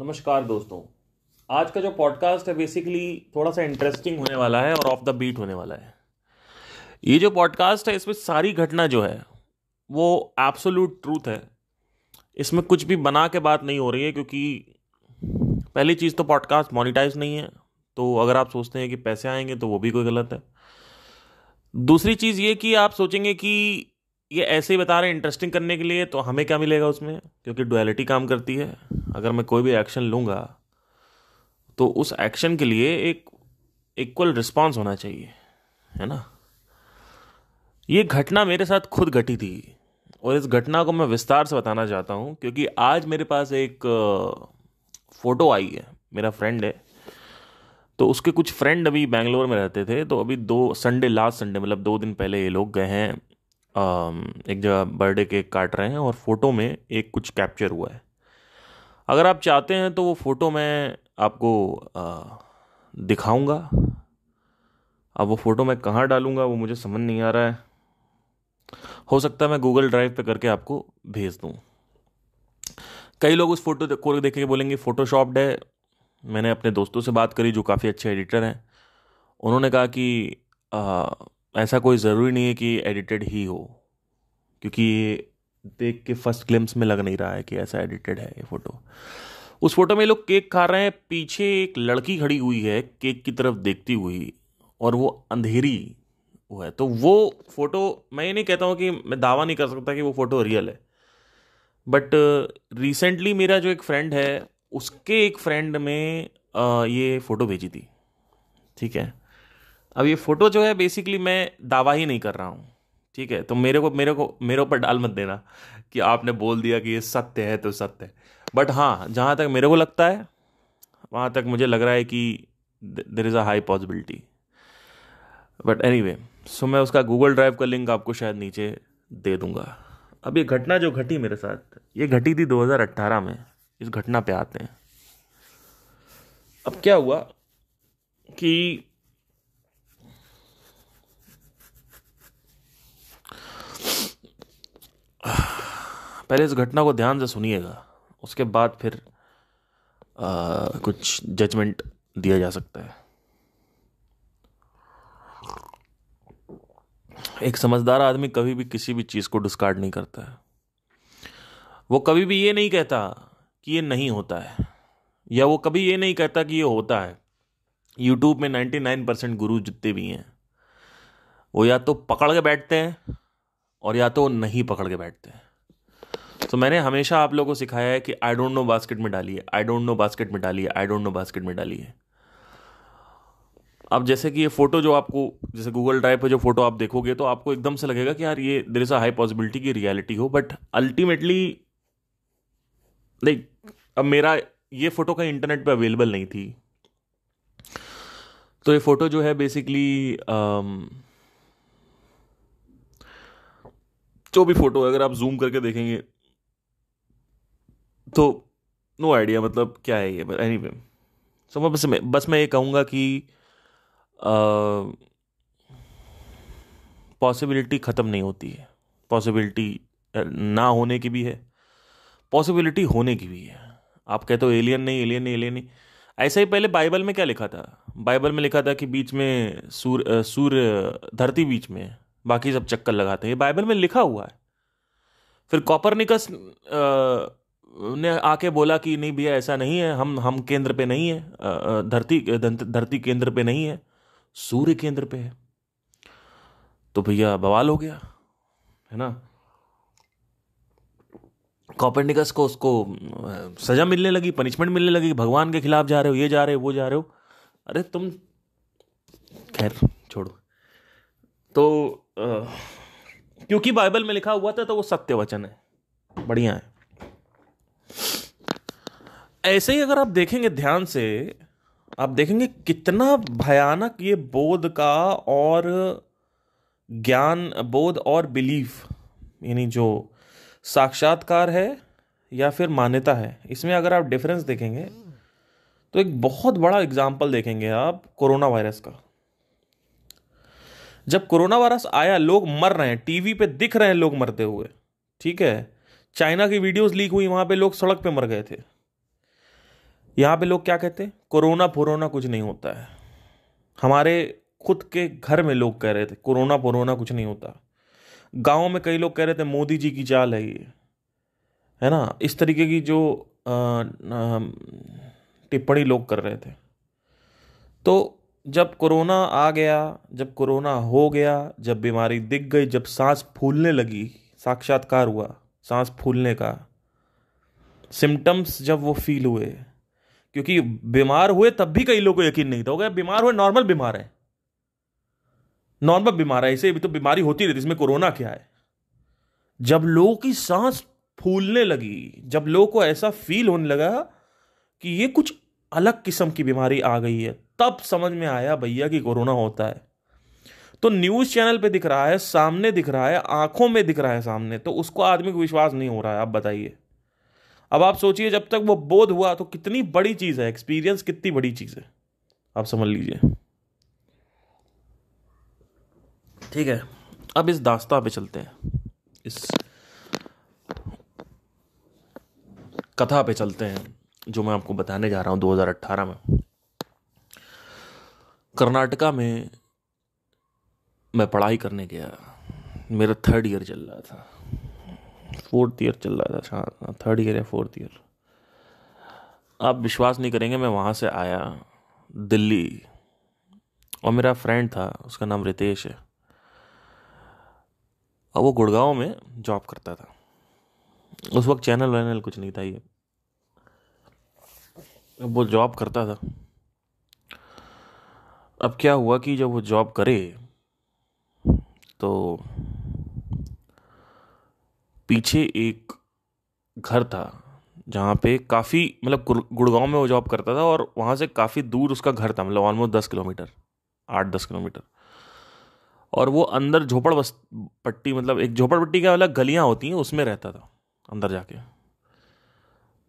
नमस्कार दोस्तों आज का जो पॉडकास्ट है बेसिकली थोड़ा सा इंटरेस्टिंग होने वाला है और ऑफ द बीट होने वाला है ये जो पॉडकास्ट है इसमें सारी घटना जो है वो एब्सोल्यूट ट्रूथ है इसमें कुछ भी बना के बात नहीं हो रही है क्योंकि पहली चीज़ तो पॉडकास्ट मोनिटाइज नहीं है तो अगर आप सोचते हैं कि पैसे आएंगे तो वो भी कोई गलत है दूसरी चीज़ ये कि आप सोचेंगे कि ये ऐसे ही बता रहे हैं इंटरेस्टिंग करने के लिए तो हमें क्या मिलेगा उसमें क्योंकि डुअलिटी काम करती है अगर मैं कोई भी एक्शन लूँगा तो उस एक्शन के लिए एक इक्वल रिस्पॉन्स होना चाहिए है ना ये घटना मेरे साथ खुद घटी थी और इस घटना को मैं विस्तार से बताना चाहता हूँ क्योंकि आज मेरे पास एक फ़ोटो आई है मेरा फ्रेंड है तो उसके कुछ फ्रेंड अभी बैंगलोर में रहते थे तो अभी दो संडे लास्ट संडे मतलब दो दिन पहले ये लोग गए हैं एक जगह बर्थडे केक काट रहे हैं और फ़ोटो में एक कुछ कैप्चर हुआ है अगर आप चाहते हैं तो वो फ़ोटो मैं आपको दिखाऊंगा अब वो फ़ोटो मैं कहाँ डालूंगा वो मुझे समझ नहीं आ रहा है हो सकता है मैं गूगल ड्राइव पे करके आपको भेज दूँ कई लोग उस फ़ोटो को देख के बोलेंगे फ़ोटोशॉप्ड है मैंने अपने दोस्तों से बात करी जो काफ़ी अच्छे एडिटर हैं उन्होंने कहा कि आ, ऐसा कोई ज़रूरी नहीं है कि एडिटेड ही हो क्योंकि ये देख के फर्स्ट क्लिम्स में लग नहीं रहा है कि ऐसा एडिटेड है ये फ़ोटो उस फोटो में लोग केक खा रहे हैं पीछे एक लड़की खड़ी हुई है केक की तरफ देखती हुई और वो अंधेरी वो है तो वो फोटो मैं ये नहीं कहता हूँ कि मैं दावा नहीं कर सकता कि वो फ़ोटो रियल है बट रिसेंटली मेरा जो एक फ्रेंड है उसके एक फ्रेंड में आ, ये फ़ोटो भेजी थी ठीक है अब ये फ़ोटो जो है बेसिकली मैं दावा ही नहीं कर रहा हूँ ठीक है तो मेरे को मेरे को मेरे ऊपर डाल मत देना कि आपने बोल दिया कि ये सत्य है तो सत्य है बट हाँ जहाँ तक मेरे को लगता है वहाँ तक मुझे लग रहा है कि there is a high possibility but anyway so मैं उसका गूगल ड्राइव का लिंक आपको शायद नीचे दे दूंगा अब ये घटना जो घटी मेरे साथ ये घटी थी 2018 में इस घटना पे आते हैं अब क्या हुआ कि पहले इस घटना को ध्यान से सुनिएगा उसके बाद फिर आ, कुछ जजमेंट दिया जा सकता है एक समझदार आदमी कभी भी किसी भी चीज़ को डिस्कार्ड नहीं करता है वो कभी भी ये नहीं कहता कि ये नहीं होता है या वो कभी ये नहीं कहता कि ये होता है यूट्यूब में 99 परसेंट गुरु जितने भी हैं वो या तो पकड़ के बैठते हैं और या तो नहीं पकड़ के बैठते हैं तो मैंने हमेशा आप लोगों को सिखाया है कि आई डोंट नो बास्केट में डालिए आई डोंट नो बास्केट में डालिए आई डोंट नो बास्केट में डालिए अब जैसे कि ये फ़ोटो जो आपको जैसे गूगल ड्राइव पर जो फ़ोटो आप देखोगे तो आपको एकदम से लगेगा कि यार ये there is a high possibility की रियलिटी हो बट अल्टीमेटली लाइक अब मेरा ये फ़ोटो कहीं इंटरनेट पे अवेलेबल नहीं थी तो ये फ़ोटो जो है बेसिकली um, जो भी फ़ोटो है अगर आप जूम करके देखेंगे तो नो आइडिया मतलब क्या है ये एनी वे सो बस मैं बस मैं ये कहूँगा कि पॉसिबिलिटी ख़त्म नहीं होती है पॉसिबिलिटी ना होने की भी है पॉसिबिलिटी होने की भी है आप कहते हो एलियन नहीं एलियन नहीं एलियन नहीं ऐसा ही पहले बाइबल में क्या लिखा था बाइबल में लिखा था कि बीच में सूर्य सूर्य धरती बीच में है बाकी सब चक्कर लगाते हैं बाइबल में लिखा हुआ है फिर कॉपर निकस ने आके बोला कि नहीं भैया ऐसा नहीं है हम हम केंद्र पे नहीं है धरती धरती केंद्र पे नहीं है सूर्य केंद्र पे है तो भैया बवाल हो गया है ना कॉपेंडिकस को उसको सजा मिलने लगी पनिशमेंट मिलने लगी भगवान के खिलाफ जा रहे हो ये जा रहे हो वो जा रहे हो अरे तुम खैर छोड़ो तो आ, क्योंकि बाइबल में लिखा हुआ था तो वो सत्य वचन है बढ़िया है ऐसे ही अगर आप देखेंगे ध्यान से आप देखेंगे कितना भयानक ये बोध का और ज्ञान बोध और बिलीफ यानी जो साक्षात्कार है या फिर मान्यता है इसमें अगर आप डिफरेंस देखेंगे तो एक बहुत बड़ा एग्जाम्पल देखेंगे आप कोरोना वायरस का जब कोरोना वायरस आया लोग मर रहे हैं टीवी पे दिख रहे हैं लोग मरते हुए ठीक है चाइना की वीडियोस लीक हुई वहां पे लोग सड़क पे मर गए थे यहाँ पे लोग क्या कहते हैं कोरोना फोरोना कुछ नहीं होता है हमारे खुद के घर में लोग कह रहे थे कोरोना फोरोना कुछ नहीं होता गाँव में कई लोग कह रहे थे मोदी जी की चाल है ये है ना इस तरीके की जो टिप्पणी लोग कर रहे थे तो जब कोरोना आ गया जब कोरोना हो गया जब बीमारी दिख गई जब सांस फूलने लगी साक्षात्कार हुआ सांस फूलने का सिम्टम्स जब वो फील हुए क्योंकि बीमार हुए तब भी कई लोग को यकीन नहीं था हो गया बीमार हुए नॉर्मल बीमार है नॉर्मल बीमार है ऐसे भी तो बीमारी होती रहती इसमें कोरोना क्या है जब लोगों की सांस फूलने लगी जब लोगों को ऐसा फील होने लगा कि ये कुछ अलग किस्म की बीमारी आ गई है तब समझ में आया भैया कि कोरोना होता है तो न्यूज़ चैनल पे दिख रहा है सामने दिख रहा है आंखों में दिख रहा है सामने तो उसको आदमी को विश्वास नहीं हो रहा है आप बताइए अब आप सोचिए जब तक वो बोध हुआ तो कितनी बड़ी चीज़ है एक्सपीरियंस कितनी बड़ी चीज़ है आप समझ लीजिए ठीक है अब इस दास्ता पे चलते हैं इस कथा पे चलते हैं जो मैं आपको बताने जा रहा हूं 2018 में कर्नाटका में मैं पढ़ाई करने गया मेरा थर्ड ईयर चल रहा था फोर्थ ईयर चल रहा था थर्ड ईयर हाँ, या फोर्थ ईयर आप विश्वास नहीं करेंगे मैं वहाँ से आया दिल्ली और मेरा फ्रेंड था उसका नाम रितेश है और वो गुड़गांव में जॉब करता था उस वक्त चैनल वैनल कुछ नहीं था ये अब वो जॉब करता था अब क्या हुआ कि जब वो जॉब करे तो पीछे एक घर था जहाँ पे काफ़ी मतलब गुड़गांव में वो जॉब करता था और वहाँ से काफ़ी दूर उसका घर था मतलब ऑलमोस्ट दस किलोमीटर आठ दस किलोमीटर और वो अंदर झोपड़ बस पट्टी मतलब एक झोपड़ पट्टी का अलग गलियाँ होती हैं उसमें रहता था अंदर जाके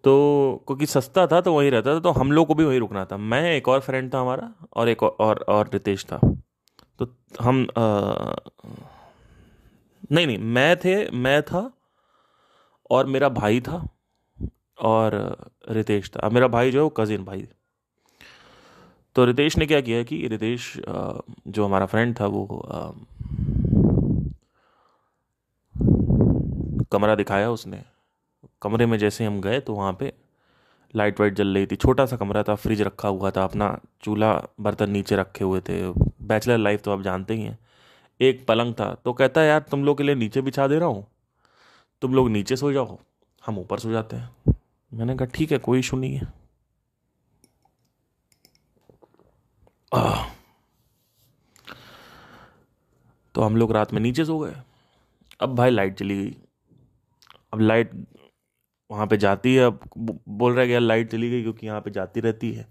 तो क्योंकि सस्ता था तो वहीं रहता था तो हम लोग को भी वहीं रुकना था मैं एक और फ्रेंड था हमारा और एक और और रितेश था तो हम आ, नहीं नहीं मैं थे मैं था और मेरा भाई था और रितेश था मेरा भाई जो है वो कज़िन भाई तो रितेश ने क्या किया कि रितेश जो हमारा फ्रेंड था वो कमरा दिखाया उसने कमरे में जैसे हम गए तो वहाँ पे लाइट वाइट जल रही थी छोटा सा कमरा था फ्रिज रखा हुआ था अपना चूल्हा बर्तन नीचे रखे हुए थे बैचलर लाइफ तो आप जानते ही हैं एक पलंग था तो कहता है यार तुम लोग के लिए नीचे बिछा दे रहा हूँ तुम लोग नीचे सो जाओ हम ऊपर सो जाते हैं मैंने कहा ठीक है कोई इशू नहीं है आ, तो हम लोग रात में नीचे सो गए अब भाई लाइट चली गई अब लाइट वहाँ पे जाती है अब बोल रहा है कि यार लाइट चली गई क्योंकि यहाँ पे जाती रहती है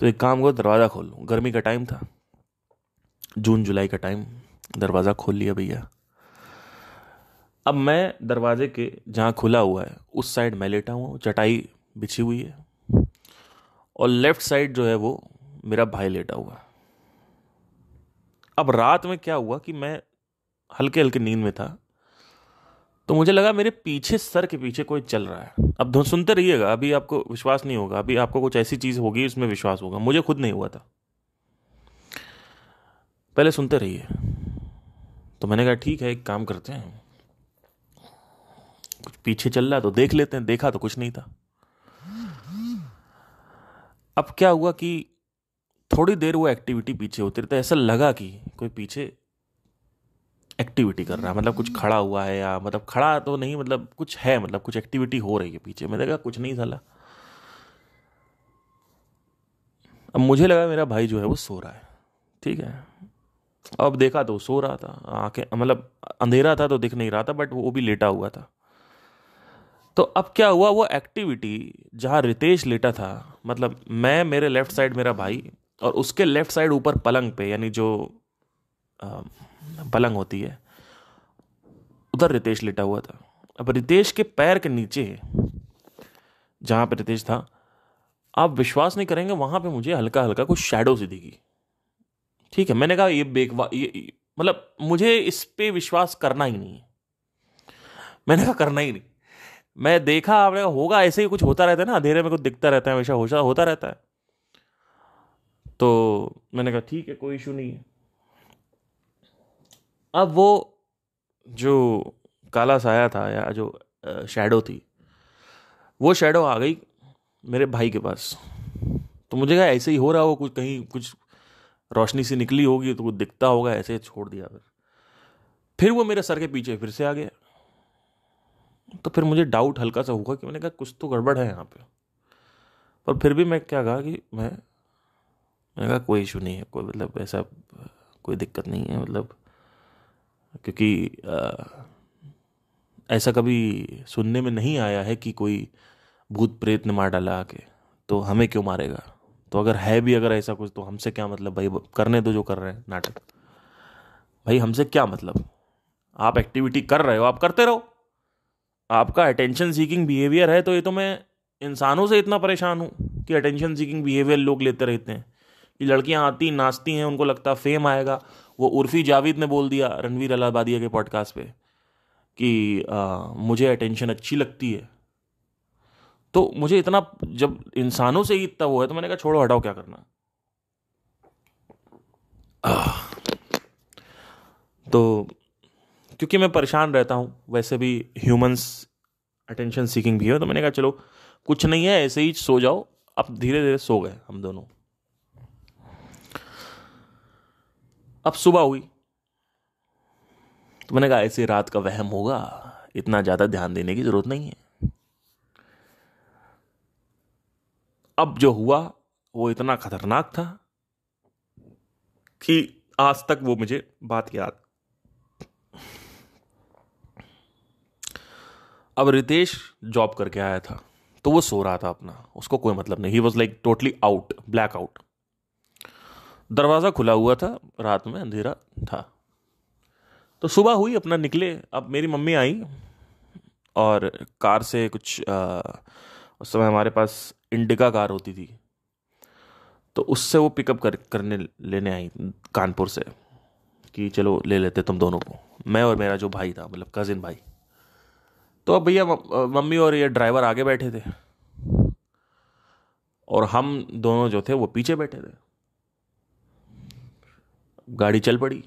तो एक काम करो दरवाज़ा खोल लूँ गर्मी का टाइम था जून जुलाई का टाइम दरवाज़ा खोल लिया भैया अब मैं दरवाजे के जहाँ खुला हुआ है उस साइड मैं लेटा हुआ हूँ चटाई बिछी हुई है और लेफ्ट साइड जो है वो मेरा भाई लेटा हुआ है अब रात में क्या हुआ कि मैं हल्के हल्के नींद में था तो मुझे लगा मेरे पीछे सर के पीछे कोई चल रहा है अब सुनते रहिएगा अभी आपको विश्वास नहीं होगा अभी आपको कुछ ऐसी चीज़ होगी उसमें विश्वास होगा मुझे खुद नहीं हुआ था पहले सुनते रहिए तो मैंने कहा ठीक है एक काम करते हैं पीछे चल रहा तो देख लेते हैं देखा तो कुछ नहीं था अब क्या हुआ कि थोड़ी देर वो एक्टिविटी पीछे होती रहती तो ऐसा लगा कि कोई पीछे एक्टिविटी कर रहा है मतलब कुछ खड़ा हुआ है या मतलब खड़ा तो नहीं मतलब कुछ है मतलब कुछ एक्टिविटी हो रही है पीछे मैंने देखा कुछ नहीं साला अब मुझे लगा मेरा भाई जो है वो सो रहा है ठीक है अब देखा तो सो रहा था आंखें मतलब अंधेरा था तो दिख नहीं रहा था बट वो भी लेटा हुआ था तो अब क्या हुआ वो एक्टिविटी जहाँ रितेश लेटा था मतलब मैं मेरे लेफ्ट साइड मेरा भाई और उसके लेफ्ट साइड ऊपर पलंग पे यानी जो पलंग होती है उधर रितेश लेटा हुआ था अब रितेश के पैर के नीचे जहाँ पे रितेश था आप विश्वास नहीं करेंगे वहाँ पे मुझे हल्का हल्का कुछ शेडो सी दिखी ठीक है मैंने कहा ये बेकवा ये मतलब मुझे इस पर विश्वास करना ही नहीं है मैंने कहा करना ही नहीं मैं देखा आपने होगा ऐसे ही कुछ होता रहता है ना अंधेरे में कुछ दिखता रहता है हमेशा होशा होता रहता है तो मैंने कहा ठीक है कोई इशू नहीं है अब वो जो काला साया था या जो शेडो थी वो शेडो आ गई मेरे भाई के पास तो मुझे कहा ऐसे ही हो रहा हो कुछ कहीं कुछ रोशनी से निकली होगी तो कुछ दिखता होगा ऐसे छोड़ दिया फिर फिर वो मेरे सर के पीछे फिर से आ गया तो फिर मुझे डाउट हल्का सा हुआ कि मैंने कहा कुछ तो गड़बड़ है यहाँ पे पर फिर भी मैं क्या कहा कि मैं मैंने कहा कोई इशू नहीं है कोई मतलब ऐसा कोई दिक्कत नहीं है मतलब क्योंकि आ, ऐसा कभी सुनने में नहीं आया है कि कोई भूत प्रेत ने मार डाला आके तो हमें क्यों मारेगा तो अगर है भी अगर ऐसा कुछ तो हमसे क्या मतलब भाई करने दो जो कर रहे हैं नाटक भाई हमसे क्या मतलब आप एक्टिविटी कर रहे हो आप करते रहो आपका अटेंशन सीकिंग बिहेवियर है तो ये तो मैं इंसानों से इतना परेशान हूँ कि अटेंशन सीकिंग बिहेवियर लोग लेते रहते हैं कि लड़कियाँ आती नाचती हैं उनको लगता फेम आएगा वो उर्फी जावेद ने बोल दिया रणवीर अलाबादिया के पॉडकास्ट पे कि आ, मुझे अटेंशन अच्छी लगती है तो मुझे इतना जब इंसानों से ही इतना वो है तो मैंने कहा छोड़ो हटाओ क्या करना तो क्योंकि मैं परेशान रहता हूँ वैसे भी ह्यूमंस अटेंशन सीकिंग भी है तो मैंने कहा चलो कुछ नहीं है ऐसे ही सो जाओ अब धीरे धीरे सो गए हम दोनों अब सुबह हुई तो मैंने कहा ऐसे रात का वहम होगा इतना ज़्यादा ध्यान देने की ज़रूरत नहीं है अब जो हुआ वो इतना खतरनाक था कि आज तक वो मुझे बात याद अब रितेश जॉब करके आया था तो वो सो रहा था अपना उसको कोई मतलब नहीं ही was like totally out black out दरवाज़ा खुला हुआ था रात में अंधेरा था तो सुबह हुई अपना निकले अब मेरी मम्मी आई और कार से कुछ आ, उस समय हमारे पास इंडिका कार होती थी तो उससे वो पिकअप कर करने लेने आई कानपुर से कि चलो ले लेते तुम दोनों को मैं और मेरा जो भाई था मतलब कज़िन भाई तो अब भैया मम्मी और ये ड्राइवर आगे बैठे थे और हम दोनों जो थे वो पीछे बैठे थे गाड़ी चल पड़ी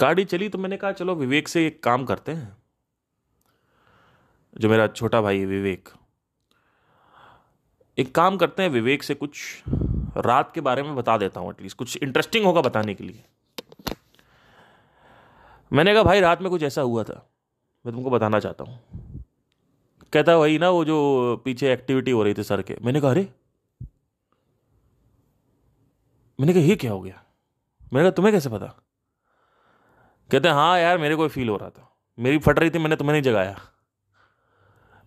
गाड़ी चली तो मैंने कहा चलो विवेक से एक काम करते हैं जो मेरा छोटा भाई है विवेक एक काम करते हैं विवेक से कुछ रात के बारे में बता देता हूँ एटलीस्ट कुछ इंटरेस्टिंग होगा बताने के लिए मैंने कहा भाई रात में कुछ ऐसा हुआ था मैं तुमको बताना चाहता हूँ कहता वही ना वो जो पीछे एक्टिविटी हो रही थी सर के मैंने कहा अरे मैंने कहा ये क्या हो गया मैंने कहा तुम्हें कैसे पता कहते हाँ यार मेरे को फील हो रहा था मेरी फट रही थी मैंने तुम्हें नहीं जगाया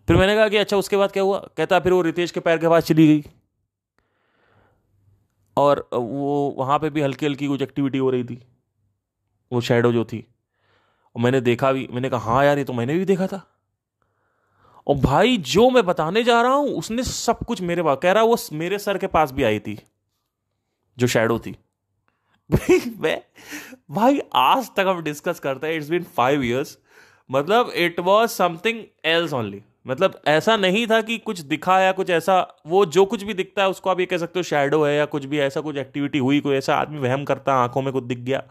फिर मैंने कहा कि अच्छा उसके बाद क्या हुआ कहता फिर वो रितेश के पैर के पास चली गई और वो वहाँ पे भी हल्की हल्की कुछ एक्टिविटी हो रही थी वो शेडो जो थी और मैंने देखा भी मैंने कहा हाँ यार ये तो मैंने भी देखा था और भाई जो मैं बताने जा रहा हूं उसने सब कुछ मेरे पास कह रहा वो मेरे सर के पास भी आई थी जो शेडो थी मैं भाई आज तक हम डिस्कस करते हैं इट्स बीन फाइव ईयर्स मतलब it was something else only मतलब ऐसा नहीं था कि कुछ दिखा या कुछ ऐसा वो जो कुछ भी दिखता है उसको आप ये कह सकते हो शेडो है या कुछ भी ऐसा कुछ एक्टिविटी हुई कोई ऐसा आदमी वहम करता है आंखों में कुछ दिख गया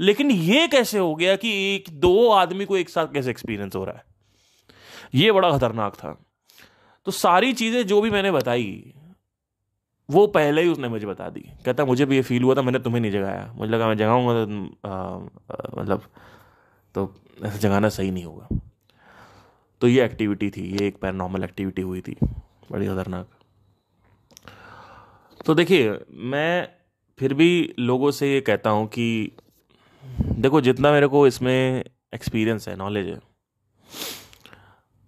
लेकिन ये कैसे हो गया कि एक दो आदमी को एक साथ कैसे एक्सपीरियंस हो रहा है ये बड़ा खतरनाक था तो सारी चीज़ें जो भी मैंने बताई वो पहले ही उसने मुझे बता दी कहता मुझे भी ये फील हुआ था मैंने तुम्हें नहीं जगाया मुझे लगा मैं जगाऊंगा तो मतलब तो ऐसा जगाना सही नहीं होगा तो ये एक्टिविटी थी ये एक पैरानॉर्मल एक्टिविटी हुई थी बड़ी खतरनाक तो देखिए मैं फिर भी लोगों से ये कहता हूँ कि देखो जितना मेरे को इसमें एक्सपीरियंस है नॉलेज है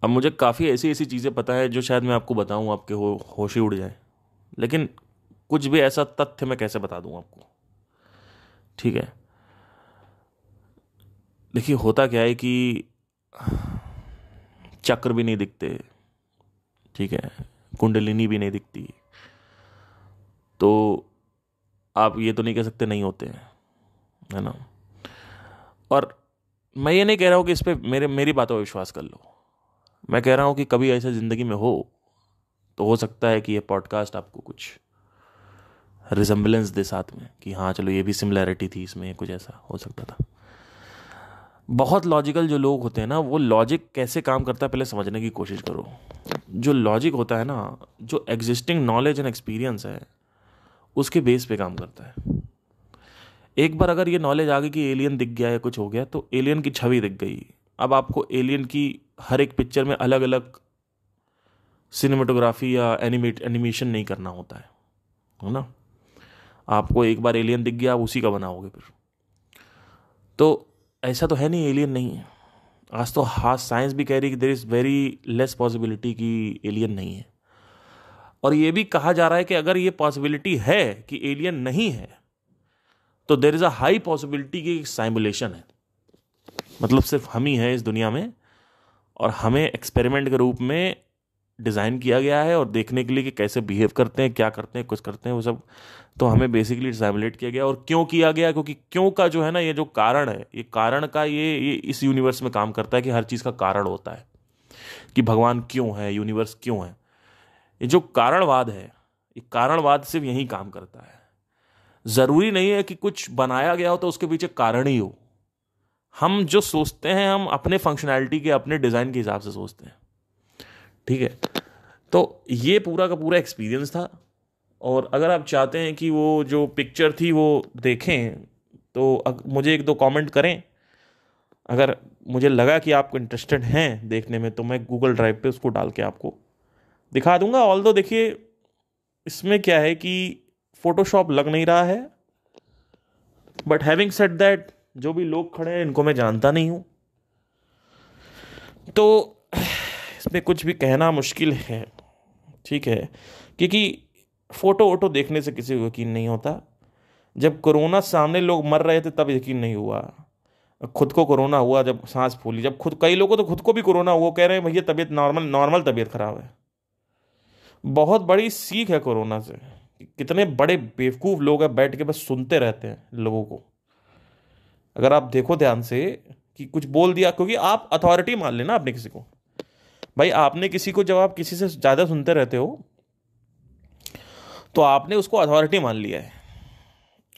अब मुझे काफ़ी ऐसी ऐसी चीज़ें पता है जो शायद मैं आपको बताऊँ आपके हो होश ही उड़ जाए लेकिन कुछ भी ऐसा तथ्य मैं कैसे बता दूँ आपको ठीक है देखिए होता क्या है कि चक्र भी नहीं दिखते ठीक है कुंडलिनी भी नहीं दिखती तो आप ये तो नहीं कह सकते नहीं होते हैं है ना और मैं ये नहीं कह रहा हूँ कि इस पर मेरे मेरी बातों पर विश्वास कर लो मैं कह रहा हूँ कि कभी ऐसा ज़िंदगी में हो तो हो सकता है कि ये पॉडकास्ट आपको कुछ रिजम्बलेंस दे साथ में कि हाँ चलो ये भी सिमिलैरिटी थी इसमें कुछ ऐसा हो सकता था बहुत लॉजिकल जो लोग होते हैं ना वो लॉजिक कैसे काम करता है पहले समझने की कोशिश करो जो लॉजिक होता है ना जो एग्जिस्टिंग नॉलेज एंड एक्सपीरियंस है उसके बेस पे काम करता है एक बार अगर ये नॉलेज आ गई कि एलियन दिख गया या कुछ हो गया तो एलियन की छवि दिख गई अब आपको एलियन की हर एक पिक्चर में अलग अलग सिनेमाटोग्राफी या एनिमेट एनिमेशन नहीं करना होता है है ना आपको एक बार एलियन दिख गया आप उसी का बनाओगे फिर तो ऐसा तो है नहीं एलियन नहीं है आज तो हाँ साइंस भी कह रही है कि there is very less possibility कि एलियन नहीं है और ये भी कहा जा रहा है कि अगर ये पॉसिबिलिटी है कि एलियन नहीं है तो there is a high possibility की साइमुलेशन है मतलब सिर्फ हम ही हैं इस दुनिया में और हमें एक्सपेरिमेंट के रूप में डिज़ाइन किया गया है और देखने के लिए कि कैसे बिहेव करते हैं क्या करते हैं कुछ करते हैं वो सब तो हमें बेसिकली डिसाइमुलेट किया गया और क्यों किया गया क्योंकि क्यों का जो है ना ये जो कारण है ये कारण का ये ये इस यूनिवर्स में काम करता है कि हर चीज़ का कारण होता है कि भगवान क्यों है यूनिवर्स क्यों है ये जो कारणवाद है ये कारणवाद सिर्फ यहीं काम करता है ज़रूरी नहीं है कि कुछ बनाया गया हो तो उसके पीछे कारण ही हो हम जो सोचते हैं हम अपने फंक्शनैलिटी के अपने डिज़ाइन के हिसाब से सोचते हैं ठीक है तो ये पूरा का पूरा एक्सपीरियंस था और अगर आप चाहते हैं कि वो जो पिक्चर थी वो देखें तो मुझे एक दो कमेंट करें अगर मुझे लगा कि आपको इंटरेस्टेड हैं देखने में तो मैं गूगल ड्राइव पे उसको डाल के आपको दिखा दूंगा ऑल दो देखिए इसमें क्या है कि फ़ोटोशॉप लग नहीं रहा है बट हैविंग सेट दैट जो भी लोग खड़े हैं इनको मैं जानता नहीं हूँ तो पे कुछ भी कहना मुश्किल है ठीक है क्योंकि फ़ोटो वोटो देखने से किसी को यकीन नहीं होता जब कोरोना सामने लोग मर रहे थे तब यकीन नहीं हुआ खुद को कोरोना हुआ जब सांस फूली जब खुद कई लोगों तो खुद को भी कोरोना हुआ कह रहे हैं भैया तबीयत नॉर्मल नॉर्मल तबीयत ख़राब है बहुत बड़ी सीख है कोरोना से कितने बड़े बेवकूफ़ लोग हैं बैठ के बस सुनते रहते हैं लोगों को अगर आप देखो ध्यान से कि कुछ बोल दिया क्योंकि आप अथॉरिटी मान लेना आपने किसी को भाई आपने किसी को जब आप किसी से ज़्यादा सुनते रहते हो तो आपने उसको अथॉरिटी मान लिया है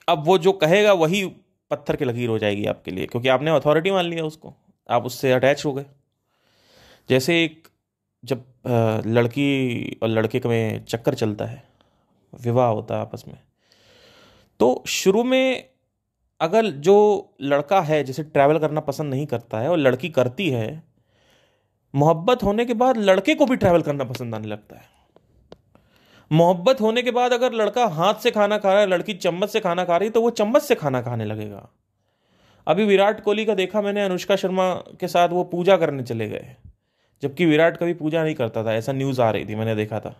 अब वो जो कहेगा वही पत्थर की लकीर हो जाएगी आपके लिए क्योंकि आपने अथॉरिटी मान लिया उसको आप उससे अटैच हो गए जैसे एक जब लड़की और लड़के में चक्कर चलता है विवाह होता है आपस में तो शुरू में अगर जो लड़का है जैसे ट्रैवल करना पसंद नहीं करता है और लड़की करती है मोहब्बत होने के बाद लड़के को भी ट्रैवल करना पसंद आने लगता है मोहब्बत होने के बाद अगर लड़का हाथ से खाना खा रहा है लड़की चम्मच से खाना खा रही है तो वो चम्मच से खाना खाने लगेगा अभी विराट कोहली का देखा मैंने अनुष्का शर्मा के साथ वो पूजा करने चले गए जबकि विराट कभी पूजा नहीं करता था ऐसा न्यूज़ आ रही थी मैंने देखा था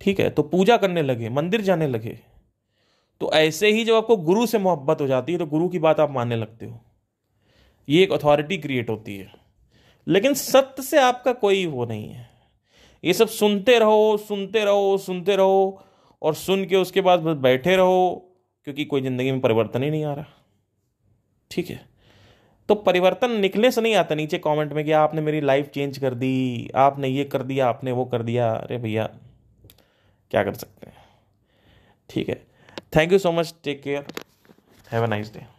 ठीक है तो पूजा करने लगे मंदिर जाने लगे तो ऐसे ही जब आपको गुरु से मोहब्बत हो जाती है तो गुरु की बात आप मानने लगते हो ये एक अथॉरिटी क्रिएट होती है लेकिन सत्य से आपका कोई वो नहीं है ये सब सुनते रहो सुनते रहो सुनते रहो और सुन के उसके बाद बस बैठे रहो क्योंकि कोई ज़िंदगी में परिवर्तन ही नहीं आ रहा ठीक है तो परिवर्तन निकले से नहीं आता नीचे कमेंट में कि आपने मेरी लाइफ चेंज कर दी आपने ये कर दिया आपने वो कर दिया अरे भैया क्या कर सकते हैं ठीक है thank you so much take care have a nice day